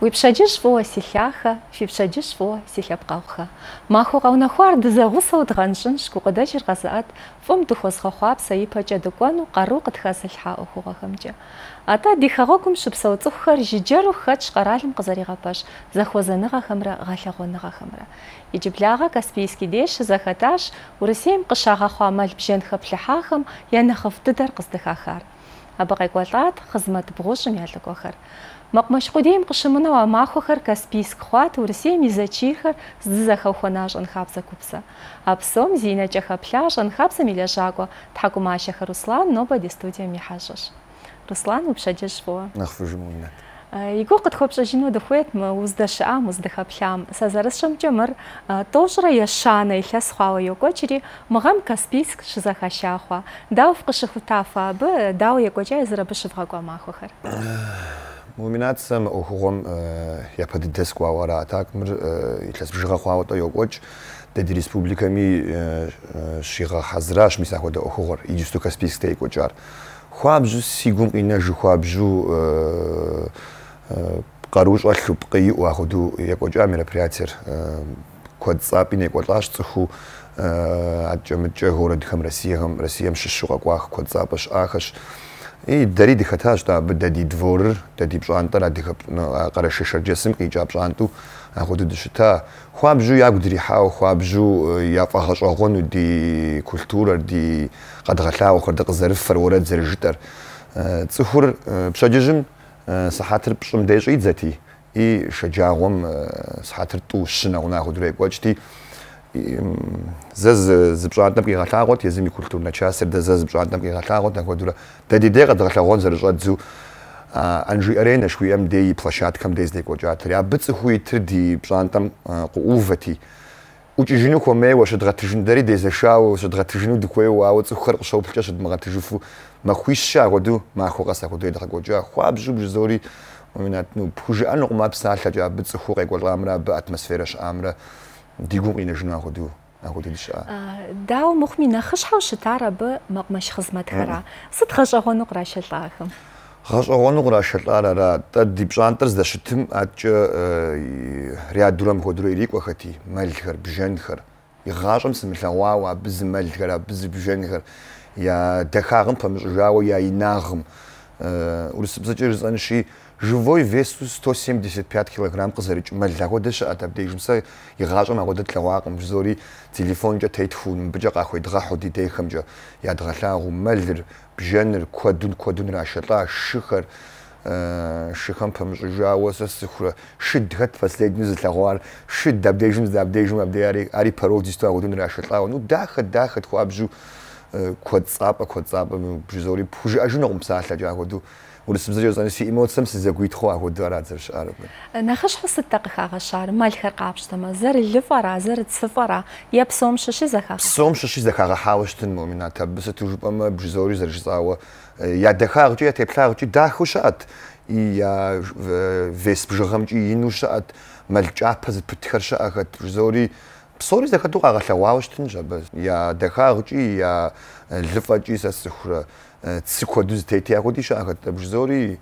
Уипшаджиш во сихяха, фипшаджиш во сихяпқауха. Махуға унахуар дызағуса удғаншын шкуғыда жырғазаат, фым духозға хуап саипа жадыкуану қару қытха сальха оқуғағымджа. Ата дихағокум шыпсауцуххар жиджару хат шқаралым қызарығапаш, захозаныға хамра ғалағоныға хамра. Иджибляға Каспийский деш захаташ, урысем қышаға хуамал бжен хаплихахам, яна хавтыдар қыздыхахар. Абағай куалат, хызмат бұғушым Макмашхудеем ва махухар Каспийск хват урсем и зачихар сдзахауханаш жанхабса купса. Апсом зиначаха пляж анхапса миляжагуа тхакумашаха Руслан ноба де студия михажаш. Руслан упшаджашвуа. Нахвыжмунат. Игу къытхуэпщӏэжыну дыхуейтмэ, уздэщыӏам, уздыхэплъам. Сэ зэрысщӏэмкӏэ мыр тӏощӏрэ ещанэ илъэс хъуауэ йокӏуэкӏри мы гъэм Каспийск щызэхаща хъуа. Дауэ фыкъыщыхута фэ дау дауэ екӏуэкӏа езыр абы щывгъэкӏуа махуэхэр? მუმინაც ოხუღომ э, იაფადი დესკვა ვარა ათაკ მრ э, ითლეს ბჟღა ხვავტო იოკოჭ დედი რესპუბლიკემი э, შიღა ხაზრაშ მისახვე და ოხუღორ იჯუსტო კასპისტეი კოჭარ ხვაბჟუ სიგუმინა ჟუ ხვაბჟუ ყარუშვა ხუპყი უახოდუ იაკოჭა მერაფრიაცერ კოცაპინე კოლაშ წხუ აჭომეჭე ჰორედ ხმრესიე ხმრესიემ შშუყა ყვახ კოცაპაშ ახაშ и дриди хата что дади двор дади планта ради хара шешерджесим кича планту агудидшита хвабжу ягдри ха хвабжу яфахашагону ди культура ди гадгалау хорда гзерф фарура зержитер цхур псадежим сахатр псум дежи дзати и шаджагом сахатр тушна унагудрекочти زز زبجوان نبقي غا تاغوت يزم كولتور نتشاسر دز زبجوان نبقي غا تاغوت نكو دولا تدي دي غد غا تاغوت زر جغد زو انجري ارينا شوي ام دي بلاشات كم ديز ديكو جاتريا بتسخوي تر دي بجوان تم قووفتي وچ جنو کو مے وش درت جن دري دي زشاو وش درت جنو دي کو او وڅ خر قشو پچا شد مغت جوفو ما خويش شا غو دو ما خو قسا کو دي درګو جو خو اب جوب زوري مومنات نو پوجا نو ما بسال شجا بتسخو رګو امره باتموسفيرش امره ديقوم قينا شنو اخذوه اخذ الشقه داو مخمينا خشحه وشتاره بمقمش خدمت خرا صد خشا هون قرا شلطاخم خاص اون قرا شلطار را تدي بشان ترز د شتم اتچ ريا درم خودرو يريك وختي ملخر بجنخر يغاشم سملوا وا بزملخر بزبجنخر يا دخاغم ურისებსაჭერ ზანში ჟვოი ვესუს 175 კგ ყზერი ჭმა ლაგოდეშ ატაბდი იმსა იღაშო მაგოდე თლავა ყმზორი ტელეფონჯა თეთხუნ ბჯა ყახვი დღა ჰოდი დეხმჯა ядღალა უმალერ ბჟენერ ქვადუნ ქვადუნ რაშალა შხარ შხამ ფმჟავოს სიხრა შიდღეთ პასლედნი ზლაღვარ შიდ დაბდეჟმ დაბდეჟმ აბდე არი არი პაროლ ძისტო აგუნ რაშალა ნუ დახ დახ ხო აბჟუ კვაცაპა კვაცაპა ბრიზოლი ფუჟა ჟუნომ საათლა ჯაგოდუ ორი სიმზეოს ანი სიმოცემს ზე გვითხო აგოდუ არაძერ შარობა ნახაშ ხასა დაყიხა აღა შარ მალხერ ყაბშთმა ზერ ლიფარა ზერ ცფარა იაფსომ შეში ზახა სომ შეში ზახა ჰავშთენ მომინათა ბესე ტუჟპამა ბრიზოლი ზერ შაო ია დახა აღჭი ა თეფლა აღჭი დახუშათ ია ვესბჟღამჭი ინუშათ მალჭაფაზ პთხარშა აღა ბრიზოლი псориз деха ту кагаша ваоштин жаба я деха гчи я лфачис ас хура цикодуз тети агодиша агат бжзори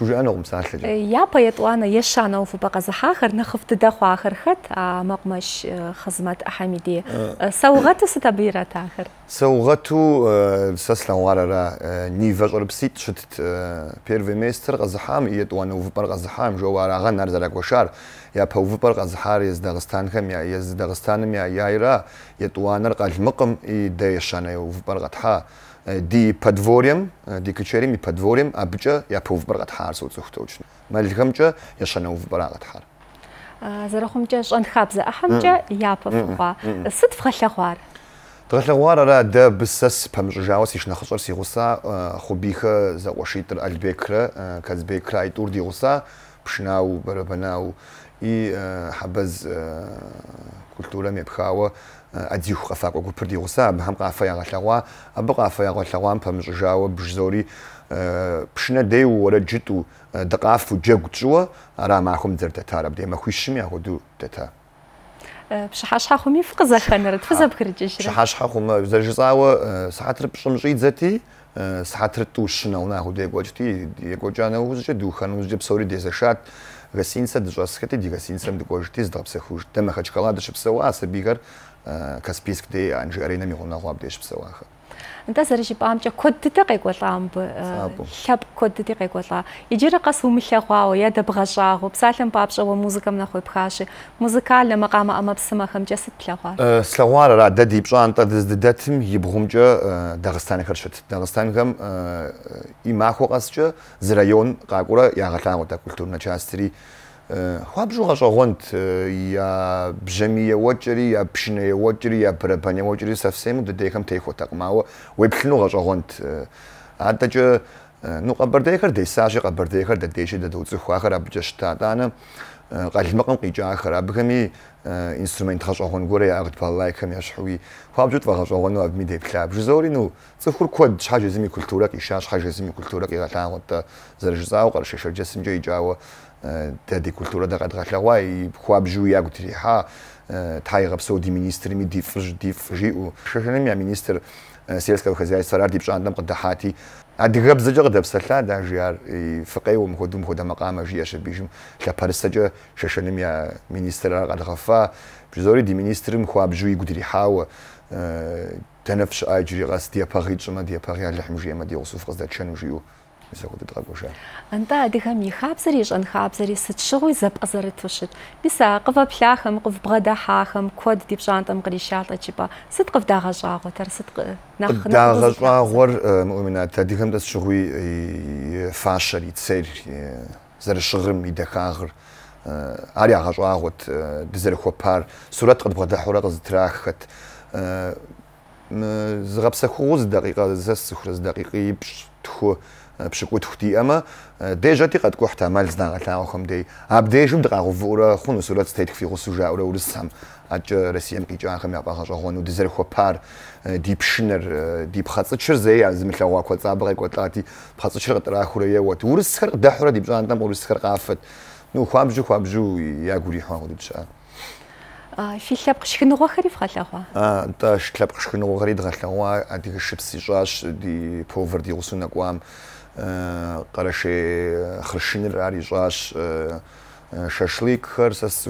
توجعنا ومساعات لجا يابا يطوانا يشانا وفبقى زحاخر نخفت دخو آخر خط مقمش خزمات أحمدية سوغتو ستبيرة آخر سوغتو سسلا وارا نيفاج أربسيت شتت بير في ميستر غزحام يطوانا وفبقى غزحام جو وارا غنر زلك وشار يا بوفبر غزحار يز دغستان خم يا يز دغستان يا يايرا يطوانا قال مقم يدايشانا وفبقى غتحا Э, ди подворьем, э, ди кечерим и подворьем абча я повбрагат харс уцхтоуч. Малхамча я шанау вбрагат хар. Э, Зарахумча шан хабза ахамча япфва. Сит фхалхвар. Тхалхвар ара да бисс памжжаус иш нахсор сигуса хубиха заошитр альбекра казбекрай турди уса пшнау барабанау и хабаз культура мебхава აძიხ ყაფა გუფრდი ოსა ამ ყაფა ალახლა ამ ყაფა ალახლა ამ ფამჟაო ბჟორი ფშნა დეუ ორა ჯიტუ დაყაფუ ჯეგუჯუა არა მახუმ ძერდეთ არაბდი ამ ხიშმი აღო დუ დეთა შაშაჰუმი ფყზა ხანერ თუ ზაბხრიჯიშრა შაშაჰუმი ზაჟაო საათრ პშმჟი ძეთი საათრ ტუშნა უნა აღო დეგოჯთი ეგოჯანე უზჯე დუხან უზჯე ფსორი დეზაშატ გასინცა დჟასხეთი დიგასინცა მდგოჯთი ზდაფსე ხუჟ თემა ხაჩკალა დშფსე ვასე ბიგარ Каспийскди анжирина михунагвабдеш псеваха. Анта сариши паамча коддтэ гайгвала амб лап э, коддтэ гайгвала. Ижира кас умлэхвау я дабгашаху псалэм паапшаву музыкам нахуй пхаши. Музыкальна макама амапсама хамчасит плахвар. Э, Славара ра дади пшанта дздэтим ибхумча э, Дагъстан хэршит. Дагъстан гам имахо гасча зрайон гакура ягъалангута культурна частри ხაბჟუღაშო ღონთ э, ია ბჟემიე ვაჭრი ია ბშნე ვაჭრი ია პრაპანე ვაჭრი სასემუ დედეხამ თეხოთაყ მაო ვებშნუღაშო ღონთ ატაჭო ну қабардехер десаже қабардехер да деше да дуцу хахра бча штатана қалмақым қичахра бхами инструмент хашоғон горе ағыт палайқам яшхуи хабжут вахашоғон ну абми депла бжзори ну цухур код чажезми культура киша хажезми культура киға таңғот зарыжзау қаршешер жасым жой жау اه، تادي كولتورا دا غاد غاتلاغواي خواب جويا قلت لي حا اه، تحاي غبسو دي مينيستر مي دي فج دي فجي و شجنم يا مينيستر اه، و وخزايا صرار دي بشان دم قد حاتي عاد غبز جا غدا بسلا دا جيار فقي ومخدو مخدو مقام جي اش بيجم لا بارستا جا شجنم يا مينيستر غاد غفا بزوري دي مينيستر مخواب جوي قلت لي حا تنفش اجري غاس دي باغي تشما دي باغي على حمجي ما دي وصف غزدا شنو جيو سقوط الغوشة. أنت هذه هم يخابزري جن خابزري ستشغوي زب أزرت وشت. بس قف بحلاهم قف بغدا حاهم قد ديب جان تم قريشات أجيبا ست قف داغا جاغو تر ست نخ نخ داغا جاغو مؤمنات هذه هم تشغوي فاشر يتسير زر شغم يدخاغر أريا جاغو تزر خوبار سورة قد بغدا حورة تزتراخت زغب سخوز دقيقة زس سخوز دقيقة يبش تخو بشكوت اختي اما ديجا تي قد كحت عمل زنا غلا وخم دي اب ديجا مدقا غفورا خون سولات ستيتك في غسوجا ولا ورسام اج رسيم كي جان خم يابا خا خون ودزر خو بار دي بشنر دي بخاص تشر زي عزم لا واكو صابغ كو طلعتي بخاص تشر قطرا خوريا وت ورسخر دحورا دي بجان دم ورسخر قافت نو خوامجو خوامجو يا غوري حوان ودشا филэп гшхнугъэхэри фгъэлъэгъуа. А тӏэш лъэпкъ шхыныгъуэхэри дгъэлъэгъуа адыгэ шыпс ищӏащ ди повар ди гъусэу нэкӏуам. караше хршинер аризваш шашлык хрсас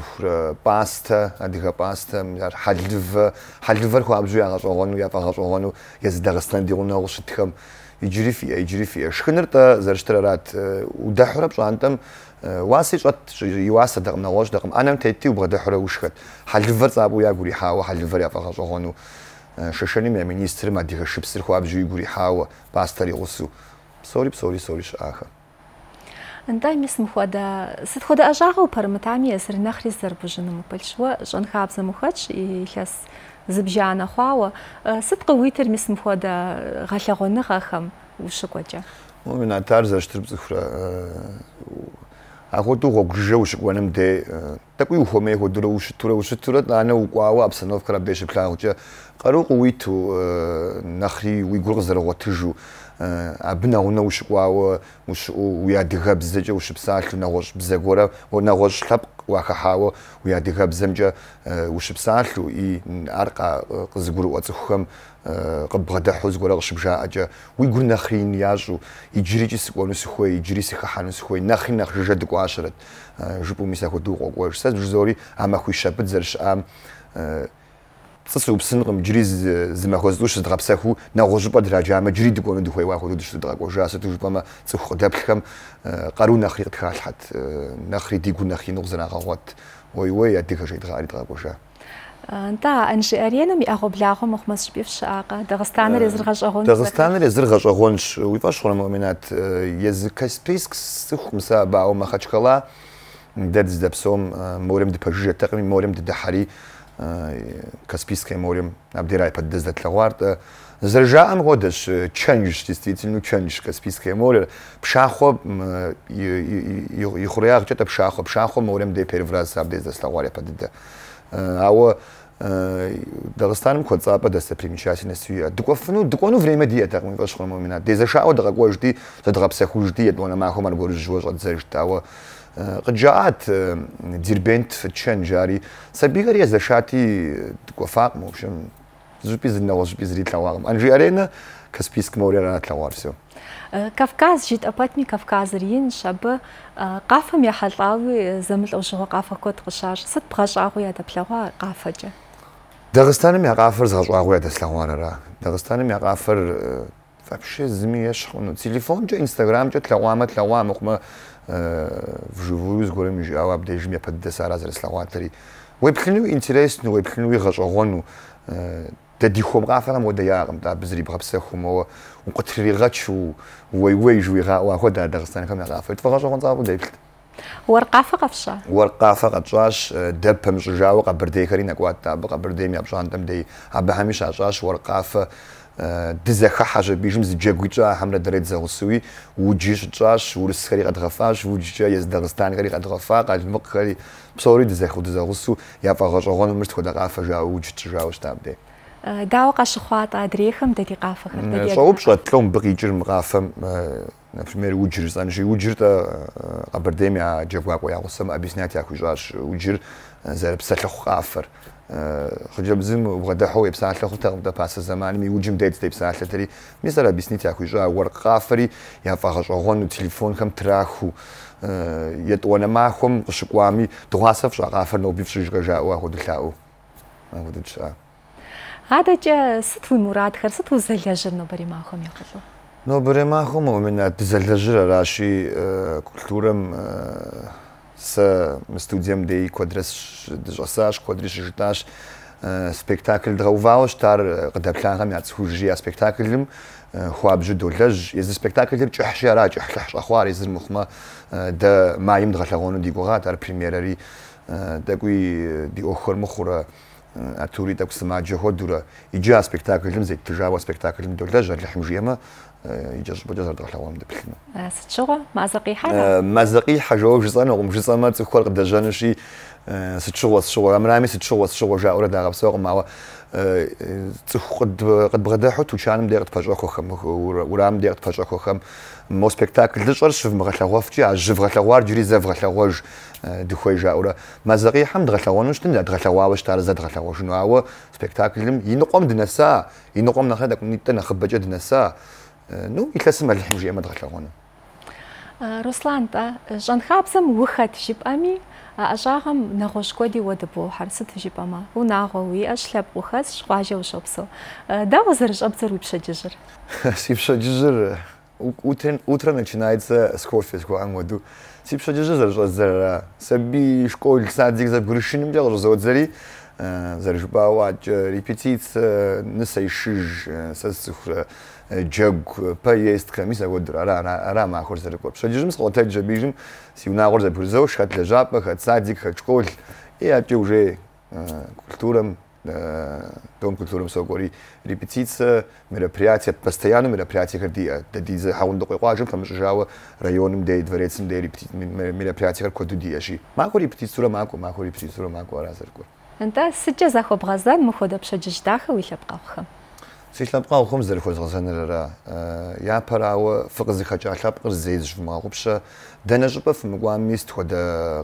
паста адига паста халдв халдвар хабжуягаш огону япагаш огону яздагстан дигунагыш тхам иджрифия иджрифия шхнерта зарштрарат удахра пшантам واسي شوت يواسا دقم نواش دقم انا تيتي وبغى دحره وشخت حل فرز ابو يا غوري حاو حل فر يا فخر هونو ششني مي مينستر ما ديغ شبسر خو ابجي غوري حاو باستري غوسو سۆری سۆری سۆریش ئاخە ئەندامی سم خۆدا سد خۆدا ئەژاغە و پەرمەتامی ئەسر نەخری زربژنم و پلشوە ژەن خابزم و خەچ کەس زبژیانە خواوە سد قویتر میسم خۆدا غەلەغۆ نەخەخەم وشکۆجە مناتار زەشتر بزخورە ئاخۆ دوو خۆگژە وشکوەنم دێ تەکوی و خۆمێ خود رو وش تو رو وش تو تورەت لانە و قواوە ئەبسەنەوە کرا بێشە پلاوچە قەرۆ قوی تو نخری وی گرگ زەرەوە تژ و абна уна ушкуао уш уядыгабзэчэ ушпсалъ нагъош бзэгора нагъош лъапкъ уахахао уядыгабзэмчэ ушпсалъ и арка э, къызгурыӏо цӏыхухэм э, къыббгъэдыхьу зыгорэ къыщыбжаӏэкӏэ уи гур нэхъеин ящӏу иджыричӏи сыкӏуэну сыхуей иджыри сыхыхьэну сыхуей нэхъри нэхъ жыжэ дыкӏуащэрэт жыпӏуми сахуэдэу укъокӏуэж сэ жызори а махуи щэпыт зэрыщыӏам э, წესი უბსინყო ჯრიზ ზმახოს დუშ დრაფსახუ და როჟუ პად რაჯამა ჯრიდ გონდ ხევა ხო დუშ დრაკოჟა ასე თუ ყმა წუ ხო დაფხამ ყარუ ნახრი თქალხათ ნახრი დიგუ ნახი ნუ ზნა ყავათ ოი ოი ა დიხა შეიძლება არი დრაკოჟა და ან შეარიენო მე აღობლახო მოხმას შპიფ შაყა დაღესტანი რეზერღაშაღონ დაღესტანი რეზერღაშაღონ ვიფაშ ხოლმე მომენად ეზიკეს პისკს ხუმსა ბაო მახაჩკალა დედის დაფსომ მორემ დიფაჟეტა მე მორემ დიდა ხარი Каспийское море обдирает под дезатлагуарта. Заржам годыш э, ченджиш действительно ченджиш Каспийское море. Пшахо и хуряк что-то пшахо, пшахо морем де перевраз об дезатлагуарта под деда. Э, а во э, Дагестаном хоть запад это примечательно свия. Дуко ну дуко ну время дия так мы вошли момента. Дезашао дагакуешь ди, задрабся хуже ди, я думаю, махомар говорю, что жжет зажит. А во قجاعات آه، دير بنت في تشن جاري سبي غير زشاتي كوفاق آه، موشن زوبي زنا وزوبي زري تلاوام انجي ارينا كاسبيس كسبيسك موريرا سو آه، كافكاز جيت أباتني رين شاب قافة ميا حلاوي زمل أو شغو قافا كوت قشاش ست بغاش اغويا هذا بلغوا قافة جا داغستان ميا قافر زغاش اغويا هذا سلوان را داغستان ميا قافر فابشي زمي يشخونو تليفون جا انستغرام جا تلاوامة تلاوامة Э, вживую с горем же обдеж мне под деса разрез лагатри вебхню интерес ну вебхню вижу гону э деди хомгафа нам да ярам да бзри брапсе хомо он котри гачу вой вой жуи га ва хода дагстан хам яга фэт фаражо гон цабу дебит ورقافه قفشا ورقافه قطاش دبم جاوقه بردي كرينا كواتا بقى بردي مي ابشان تم دي ابا همشاش ورقافه დზე ხაჟე ბიჟმს ჯეგუჭა ამრა დრეძაუსვი უჯიშ წაშ ურსხერი ყადღაფაშ უჯიშა ეს დაღსტანი ყარი ყადღაფა ყაჟმოქხერი ფსორი დზე ხუდზე ღუსუ იაპაღაშოღონ მრთქო და ყაფაჟა უჯიშაუს დაბდე გავყაშ ხვატ ადრიხმ დედი ყაფა ხერდე ეს უბშო თლომ ბრიჯერ მყაფა например უჯირ სანჟი უჯირ და აბერდემია ჯეგუაყო აღსამ აბისნათი აქვს ჯაშ უჯირ ზერბსალხ ყაფა Э, хжабзим вгадахуйпс алхутагм да паса замани миуджим дедстепс алхатри мисара бисните акуйжо агвар кафри я фахашогон телефон хам траху э, я тона махум шукуами дугасав шагафер ноби фшижгажа уахудлау агудча адача сту мурад хэр сту залежер нобари махум якалу нобари махум у меня дзалежер араши э, культурам să studiem de codres e, e, e, de josaj, codres jitaș, спектакль драувал штар къыдэплъагъэм яцхужи а спектакльым хуабжьу долэжь езы спектакльыр кӏыхьщи ара кӏыхьлӏыхь шӏэхъуар езыр мыхъумэ дэ маим дгъэлъэгъуэну ди гугъат ар премьерэри тӏэкӏуи ди ӏуэхур мыхъурэ атури тӏэкӏу сымаджэ хуэдурэ иджы а спектакльым зеттыжауэ спектакльым долэжь алыхьым жиӏэмэ idziesz, bo dziozar dohlałam do pilnu. Strzała? Mazaki hara? Mazaki hażo, już zano, um, już zano, co chłop deżany, i strzała, strzała, ramrami, strzała, strzała, że ora dara, strzała mała. قد قد بغدا حتو شانم دير تفاجا خوخم ورام دير تفاجا خوخم مو سبيكتاكل لشر شف مغتلغوا فتي عجف غتلغوار جري زف غتلغوج آه، دخوي جاورا مازغي حم دغتلغوانوش تندع دغتلغوا واش تار زاد غتلغوا شنو هو سبيكتاكل ينقوم دنسا ينقوم نخدك نيتنا خبجه دنسا ну илэсэм алхим жи ямад галхагон а русланта жанхапсам выход шипами ашахам нахошкоди вот по харсат шипама у нахо уи ашлеп ухас шважа ушопсо да возрыш обзор выпшадежер сипшадежер утрен утро начинается с кофе с гуангоду сипшадежер жазера саби школ садик за грышиным дел розодзери зарешбавать репетиция не сайшиж сасухра ჯეგ ფაიესტ ხემი საგოდრა რა რა მახორზე რკვა შეჯიმს ხოთე ჯებიჟიმ სიუნაღორზე ფურზო შხატლე ჟაპა ხატ საძიკ ხატ ჩკოლ ე ატი უჟე კულტურამ том культурам согори репетиция мероприятия постоянно мероприятия где де дизе хаунда квайжем там жава районным де дворецем де репетиция мероприятия коду диаши маку репетицура маку маку репетицура маку аразерку энта сиче захобгазан мы ходап шаджиждаха вилап кавха سيتلبقى وخمس الخوز غزان را يا براو فقز خجا لابقر زيد شف ما غبش دنا جب في مقوامي استخد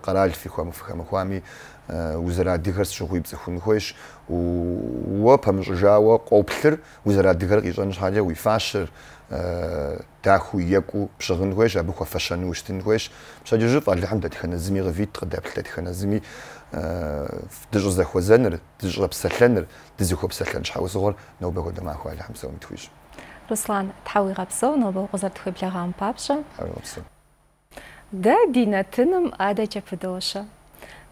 قرال في خوام في مقوامي وزرا ديغرس شغوي بزخون خويش و و بمش جاوا قوبلر وزرا ديغر قيشان شحال فاشر تاخو يكو بشغن خويش ابو خفشان وشتن خويش مشا جوج الحمد لله تخنا زمي غفيت تقدابل تخنا زمي дыщӏызэхуэзэныр, дыщӏэпсэлъэныр, дызыхуэпсэлъэн щхьэусыгъуэр нобэ хуэдэ махуэ Алихьэмсэум тхуищ. Руслан, тхьауигъэпсэу, нобэ укъызэр тхуеблэгъам папщӏэ. Дэ ди нэтыным адэкӏэ пыдощэ.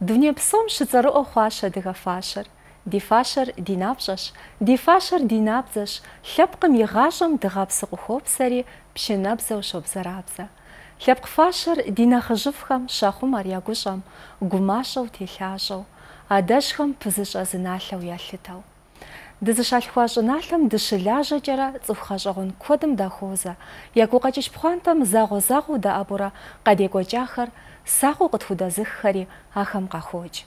Дуней псом щыцӏэрыӏуэ хъуащ адыгэ фащэр. Ди фащэр ди напщӏэщ, ди фащэр ди набдзэщ, лъэпкъым и гъащӏэм дыгъэпсы къыхуопсэри пщынэбзэу щобзэрабзэ. Ляпкфашар динахыжывхэм шахум арьягушам гумашав тэлхяжав адэшхэм пызыш азыналъэу ялъытав. Дызышалъхуашӏыналъэм дышылажьэкӏэрэ цӏыхухэщӏыгъун куэдым дахозэ, якӏукъэкӏыщ пхъуантэм загъуэ-загъуэу дэӏэбурэ къадекӏуэкӏахэр сакъыу къытхудэзыххэри ахэм къахокӏ.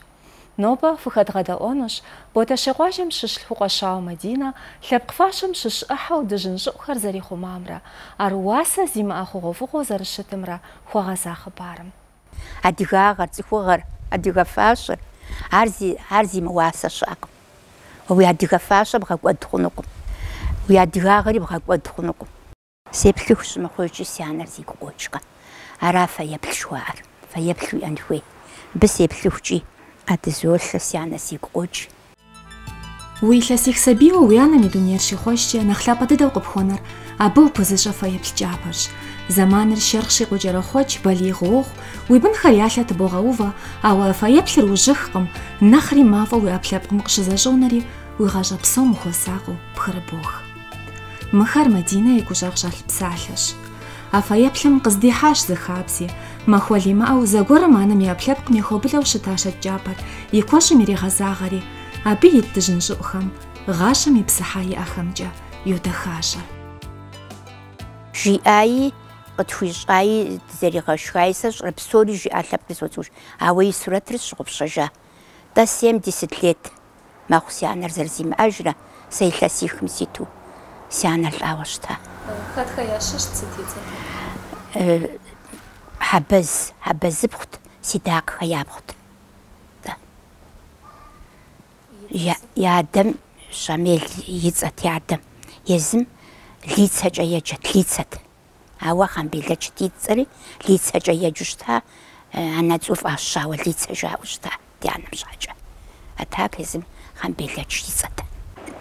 Ноба фухадгада онош, бота шеғуашым шыш лхуғашау мадина, лепқвашым шыш ахау дыжын жұқхар зәрі хумамра, ар уаса зима ахуғу фуғу зәрі шытымра хуаға сақы барым. Адыға ағар, зихуғар, адыға фашыр, ар зима уаса шағым. Уи адыға фашы бға көдіғынуғым. Уи адыға ағыры бға көдіғынуғым. Сепілі хүшіма қойшы сиянар зейгі қойшыға. Ара фа епілшуар, фа епілшу әнхуей. Біз епілі хүшіға. адзуллсянас икуч уилас ихсаби уянами дунерши хошче нахлапаты давкыпхонар абыл пызыша фаяплчапаш заманыр шерхши кужара хоч балигох уибн харяшат богаува ава фаяплер ужыхкым нахри мафа уи аплапкым кышазашонари уйгажапсом хосагу пхырбох махар мадина икужах жалпсалаш афаяплъым къыздихьащ зы хабзи махуалимыӏэу зэгуэрым анэм я плъэпкъым ехуэбылэу щытащ аджапэр и куэщым иригъэзагъэри абы ит дыжьын щӏыӏухэм гъашэм и псыхьа иӏэхэмкӏэ йодэхащэ жиӏаи къытхуищӏаи зэригъэшхаи сэ щӏэ псори жиӏа лъэпкъи соцуж ауэ и сурэтыр сщыгъупщэжа тӏэ семьдесят лет махуэ си анэр зэрызимыӏэжрэ сэ илъэсихым ситу си анэр лӏауэ щта Хэтхэящэщ цытицэ. Хьэбэз, хьэбэзыпхъут, си дакъхэ япхъут. Я адэм Шамел ицӏэт я адэм. Езым лицэкӏэ еджэт, лицэт. Ауэ хъамбелэкӏыт ицӏэри лицэкӏэ еджу щыта анэ цӏуфӏ ащауэ лицэ жаӏэу щыта ди анэм щхьэкӏэ. Атак езым хъамбелэкӏ ицӏэт.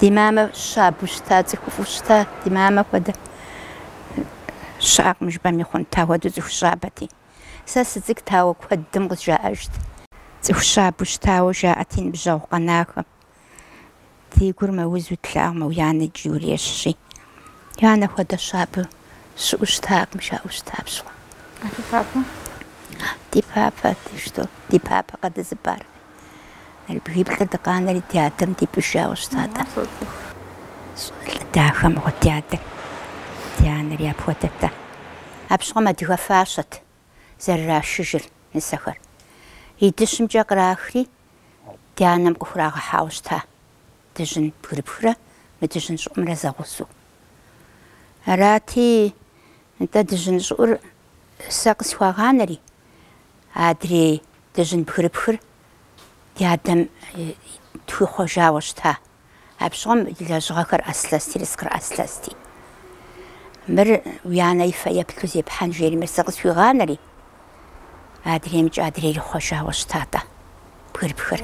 Ди мамэ щабэу щыта, цӏыхуфӏу щыта, ди мамэ хуэдэ. شعر مش بامي خون تاوى دوزو شعبتي ساس زيك تاوى كودم غز جاءشت زيك شعب وش تاوى جاءتين بجاو قناكم تيقر ما وزو تلاغم ويانا جيولي الشي يانا خودا شعب شو اشتاق مش اشتاق شو أتي بابا دي بابا دي شتو دي بابا قد زبار البيب تدقانا لتياتم دي بشاو اشتاق داخم غتياتك تيانريا بوتتا أبشغ ما ديها فاشت زرا شجر السفر يدشم جاقراخري تيانم قفراغ حاوشتا دجن بور بورا مدجن شؤمر زغوسو راتي انت دجن شؤر ساقس فاغانري أدري دجن بور بور تيادم توي خوجاوشتا أبشغم لجغاكر أسلاستي لسكر أسلاستي мир уяна ифая пикузе панжери мерсагс фиганари адрем чадрери хоша хоштата пырпхыр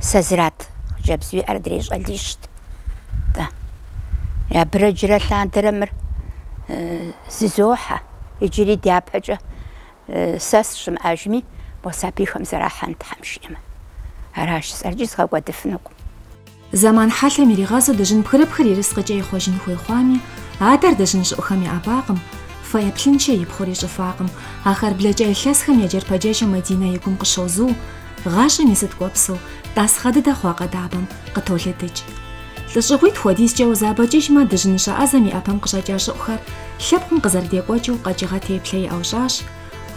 сазрат хжабсви адрери шалдишт да я брэджра лантрамир сизоха иджири дяпача сасшим ажми босапи хамзара хант хамшима араш сарджис хагва дефнук заман халамири газа дэжин пхырпхыр ирсгэжэй хожин хуйхами аадар дэжин шухам я абаагам фаяплэн чэ ябхур я шуфаагам ахар блэж айлас хам яжар пажэшу мадина ягун гшуузу гаша мисад гуапсу дас хадыда хуага даабам гатулэдэж лэшухуид хуадис чэ уза ма дэжин ша азами апам гшаджа шухар лэпхан гзардия гуачу гачига тэплэй аушаш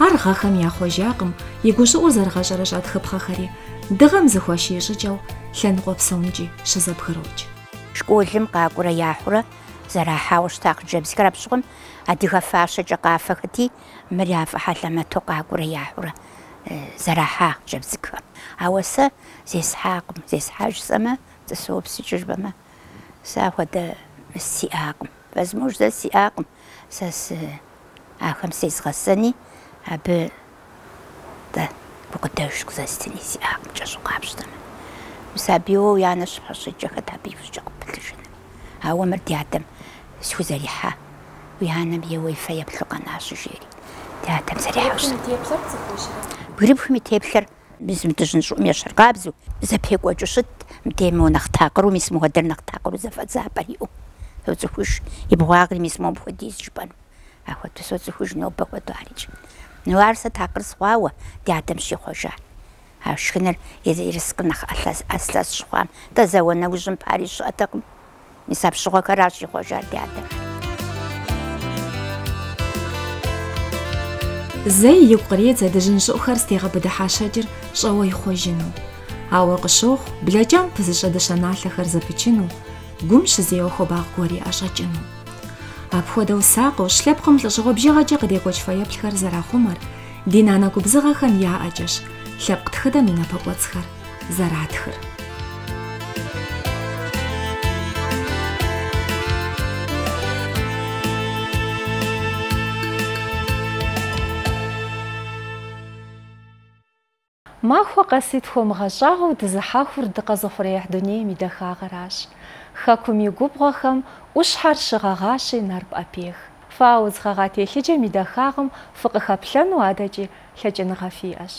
ар гахам я хожаагам ягушу узар гашараш адхабхахари дэгам зэхуаши ешэчау лэн гуапсу нжи шазабхаруч школым гаагура яхура زراحه وشتاق جبس كربشون أديها فاشة جقافة هدي مريافة حتى ما توقع قرية عورة آه، زراحة جبزك أوسا زي سحاق زي سحاج سما تسوب سجر بما ساوة آه، دا السياق بس موش دا السياق ساس آه، آخم سيز غساني أب دا بقداش قزاستني سياق جاسو قابش دا مسابيو يعني سبحاشي جاكتا بيفش جاكو بلجن هاو مرديادم სუზელიჰა ვიანამ ბიოიფა ეფლოკანა შუჟერი თეატრ ზერეჰაუშ ბრიფმი თეფხერ მის მიტეშნ შუმიაშარ ყაბზუ ზეფეკუაჩუშით მდემონახ თაყრუ მის მოდერნახ თაყრუ ზაფაზაპარიო ოცხუშ იბუაგრი მის მომფოდის ჯიპან ახვა თეს ოცხუშ ნოპეკვატო არიჩ ნუარსა თაყრ სხვაო თეატრ შიხოშა ა შხინერ ეზ ერისკნახ ალას ასლას შხვა და ზავანა უჟმ პარიშ ატაკ Нисап шуға раши хожар деді. Зэй игукъырет зэдэжьынщӏыӏухэр стегъэбыдыхьа быдыхьашэкӏэр щӏэуэ ихъуэжыну, ауэ къыщохъу блэкӏэм пызыщӏэдыщэналъэхэр зэпычыну, гум щызеуэхъуэбагъ гуэри ӏэщӏэкӏыну. Апхуэдэу сакъыу лъэпкъым лӏыщӏыгъуэбжыгъэкӏэ къыдекӏуэкӏ фэеплъхэр зэрахъумэр, ди нанэ губзыгъэхэм яӏэкӏэщ лъэпкъ тхыдэм и напэкӏуэцхэр зэратхыр. махва къаситхом гъашагъэу дызыхьэхур дыкъэзыхъурехь дунейм и дахагъэращ хэкум и губгъуэхэм ӏущхьэр щыгъэгъащи нарп ӏэпех фауз гъэгъа телъыджэм и дахагъэм фыкъыхэплъэну адэкӏи лъэкӏыныгъэ фиӏэщ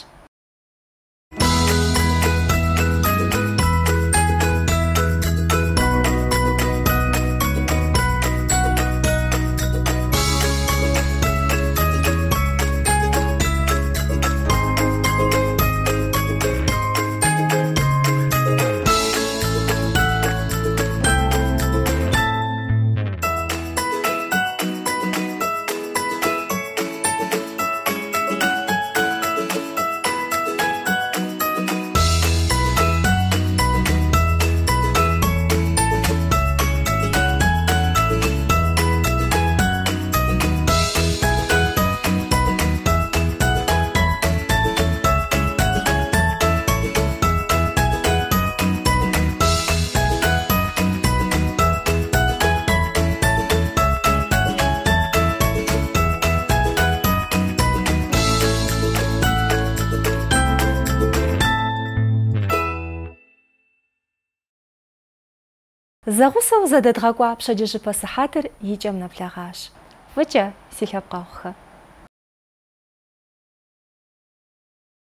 Загусау зададға қуа, пшадежі пасы хатыр, на плағаш. Вача, сихап қауқы.